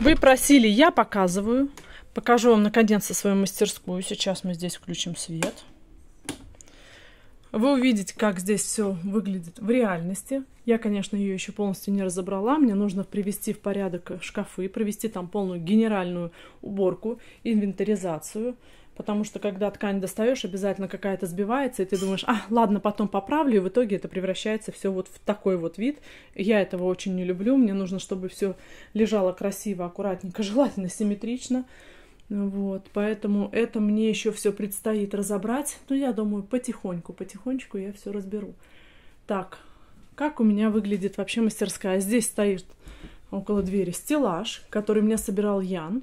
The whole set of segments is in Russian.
Вы просили, я показываю. Покажу вам наконец-то свою мастерскую. Сейчас мы здесь включим свет. Вы увидите, как здесь все выглядит в реальности. Я, конечно, ее еще полностью не разобрала. Мне нужно привести в порядок шкафы, провести там полную генеральную уборку, инвентаризацию потому что когда ткань достаешь, обязательно какая-то сбивается, и ты думаешь, а, ладно, потом поправлю, и в итоге это превращается все вот в такой вот вид. Я этого очень не люблю, мне нужно, чтобы все лежало красиво, аккуратненько, желательно симметрично. Вот, поэтому это мне еще все предстоит разобрать. Но я думаю, потихоньку, потихонечку я все разберу. Так, как у меня выглядит вообще мастерская? Здесь стоит около двери стеллаж, который мне собирал Ян.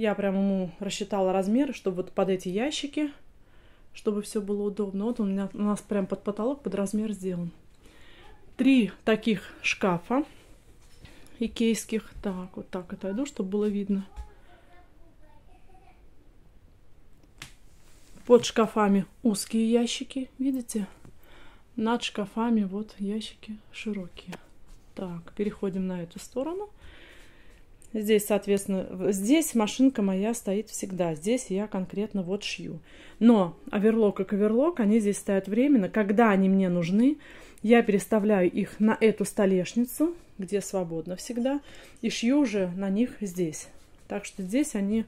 Я прям ему рассчитала размеры, чтобы вот под эти ящики, чтобы все было удобно. Вот он у, меня, у нас прям под потолок, под размер сделан. Три таких шкафа икейских. Так, вот так отойду, чтобы было видно. Под шкафами узкие ящики, видите? Над шкафами вот ящики широкие. Так, переходим на эту сторону. Здесь, соответственно, здесь машинка моя стоит всегда. Здесь я конкретно вот шью. Но оверлок и коверлок, они здесь стоят временно. Когда они мне нужны, я переставляю их на эту столешницу, где свободно всегда, и шью уже на них здесь. Так что здесь они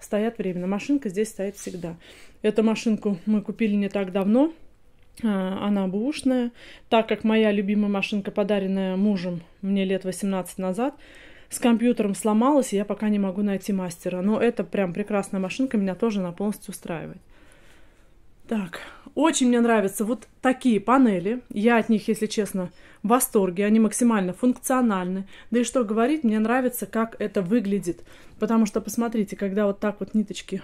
стоят временно. Машинка здесь стоит всегда. Эту машинку мы купили не так давно. А, она бушная. Так как моя любимая машинка, подаренная мужем мне лет 18 назад, с компьютером сломалась, и я пока не могу найти мастера. Но это прям прекрасная машинка, меня тоже она полностью устраивает. Так, очень мне нравятся вот такие панели. Я от них, если честно, в восторге. Они максимально функциональны. Да и что говорить, мне нравится, как это выглядит. Потому что, посмотрите, когда вот так вот ниточки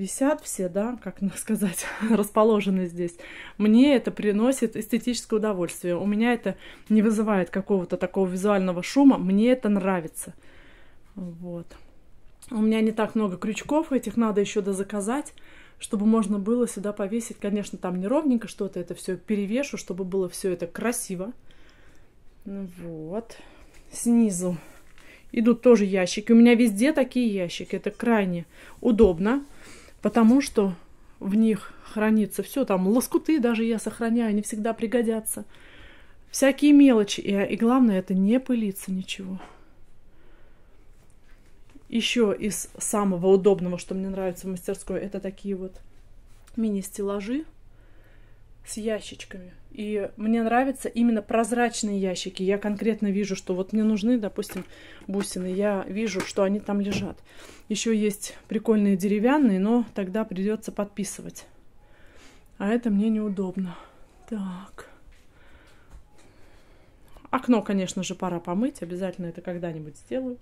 висят все, да, как сказать, расположены здесь. Мне это приносит эстетическое удовольствие. У меня это не вызывает какого-то такого визуального шума. Мне это нравится. Вот. У меня не так много крючков, этих надо еще дозаказать, чтобы можно было сюда повесить. Конечно, там неровненько что-то, это все перевешу, чтобы было все это красиво. Ну вот. Снизу идут тоже ящики. У меня везде такие ящики. Это крайне удобно потому что в них хранится все, там лоскуты даже я сохраняю, они всегда пригодятся. Всякие мелочи, и, и главное, это не пылиться ничего. Еще из самого удобного, что мне нравится в мастерской, это такие вот мини-стеллажи, с ящичками. И мне нравятся именно прозрачные ящики. Я конкретно вижу, что вот мне нужны, допустим, бусины. Я вижу, что они там лежат. Еще есть прикольные деревянные, но тогда придется подписывать. А это мне неудобно. Так. Окно, конечно же, пора помыть. Обязательно это когда-нибудь сделаю.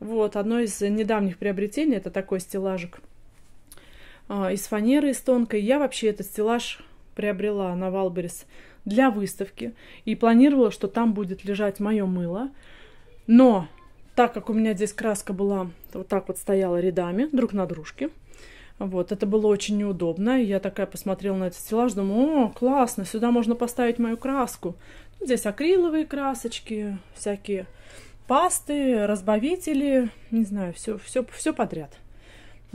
Вот, одно из недавних приобретений, это такой стеллажик – а, из фанеры, из тонкой. Я вообще этот стеллаж приобрела на Валберес для выставки и планировала, что там будет лежать мое мыло. Но так как у меня здесь краска была вот так вот стояла рядами друг на дружке, вот, это было очень неудобно. Я такая посмотрела на этот стеллаж, думаю, о, классно, сюда можно поставить мою краску. Здесь акриловые красочки, всякие пасты, разбавители, не знаю, все, все, все подряд.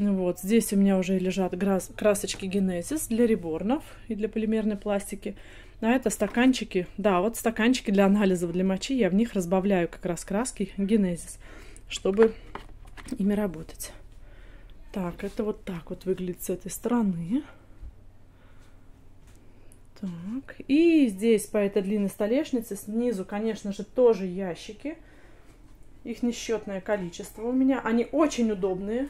Ну вот, здесь у меня уже лежат красочки Генезис для реборнов и для полимерной пластики. А это стаканчики, да, вот стаканчики для анализов, для мочи. Я в них разбавляю как раз краски Генезис, чтобы ими работать. Так, это вот так вот выглядит с этой стороны. Так, и здесь по этой длинной столешнице снизу, конечно же, тоже ящики. Их несчетное количество у меня. Они очень удобные.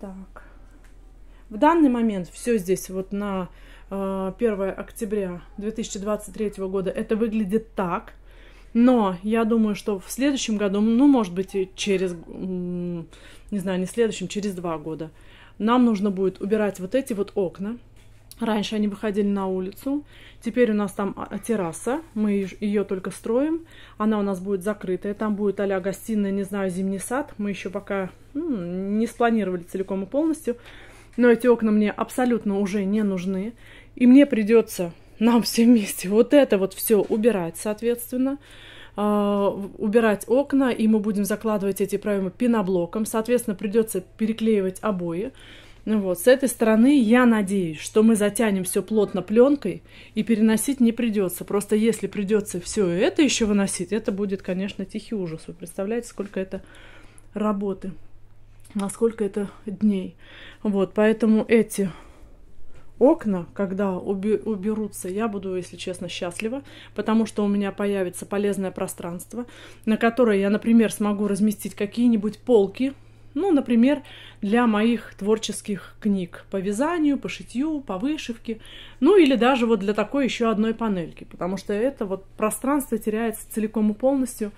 Так. В данный момент все здесь вот на 1 э, октября 2023 года это выглядит так. Но я думаю, что в следующем году, ну, может быть, и через, не знаю, не следующем, через два года, нам нужно будет убирать вот эти вот окна. Раньше они выходили на улицу. Теперь у нас там а, терраса. Мы ее только строим. Она у нас будет закрытая. Там будет а гостиная, не знаю, зимний сад. Мы еще пока ну, не спланировали целиком и полностью. Но эти окна мне абсолютно уже не нужны. И мне придется нам все вместе вот это вот все убирать, соответственно. А, убирать окна, и мы будем закладывать эти проемы пеноблоком. Соответственно, придется переклеивать обои. Вот. С этой стороны я надеюсь, что мы затянем все плотно пленкой и переносить не придется. Просто если придется все это еще выносить, это будет, конечно, тихий ужас. Вы представляете, сколько это работы на сколько это дней. Вот, поэтому эти окна, когда уберутся, я буду, если честно, счастлива, потому что у меня появится полезное пространство, на которое я, например, смогу разместить какие-нибудь полки, ну, например, для моих творческих книг по вязанию, по шитью, по вышивке, ну или даже вот для такой еще одной панельки, потому что это вот пространство теряется целиком и полностью,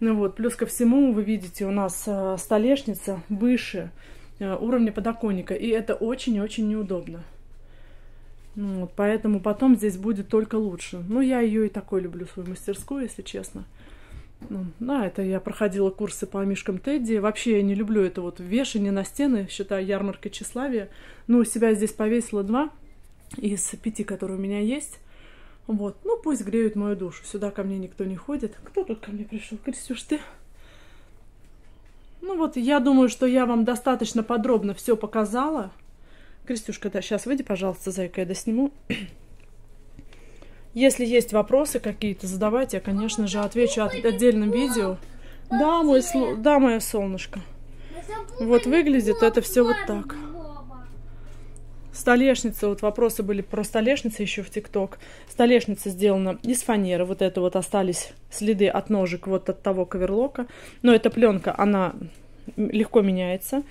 ну вот, плюс ко всему, вы видите, у нас э, столешница выше э, уровня подоконника, и это очень-очень неудобно. Ну вот, поэтому потом здесь будет только лучше. Ну, я ее и такой люблю, свою мастерскую, если честно. Ну, да, это я проходила курсы по мишкам Тедди. Вообще я не люблю это вот вешание на стены, считаю ярмаркой тщеславия. Ну, себя здесь повесила два из пяти, которые у меня есть. Вот, ну пусть греют мою душу. Сюда ко мне никто не ходит. Кто тут ко мне пришел? Крестюш, ты? Ну вот, я думаю, что я вам достаточно подробно все показала. Крестюшка, да, сейчас выйди, пожалуйста, зайка, я досниму. Если есть вопросы какие-то, задавайте, я, конечно же, отвечу от, отдельным видео. Да, мой, да, мое солнышко. Вот выглядит это все вот так. Столешница, вот вопросы были про столешницу еще в ТикТок. Столешница сделана из фанеры, вот это вот остались следы от ножек вот от того коверлока. Но эта пленка, она легко меняется.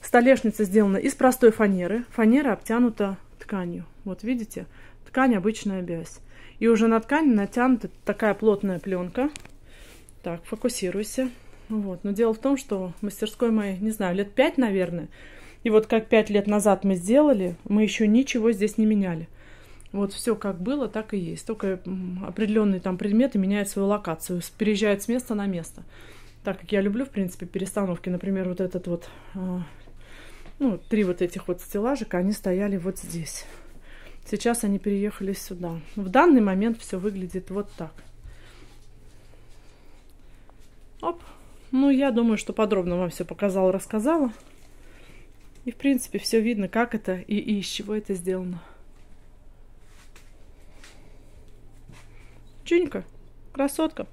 Столешница сделана из простой фанеры. Фанера обтянута тканью. Вот видите, ткань обычная бязь. И уже на ткани натянута такая плотная пленка. Так, фокусируйся. Вот. Но дело в том, что в мастерской моей, не знаю, лет пять, наверное, и вот как пять лет назад мы сделали, мы еще ничего здесь не меняли. Вот все как было, так и есть. Только определенные там предметы меняют свою локацию, переезжают с места на место. Так как я люблю, в принципе, перестановки, например, вот этот вот, а, ну, три вот этих вот стеллажика, они стояли вот здесь. Сейчас они переехали сюда. В данный момент все выглядит вот так. Оп. Ну, я думаю, что подробно вам все показала, рассказала. И, в принципе, все видно, как это и, и из чего это сделано. Чунька, красотка.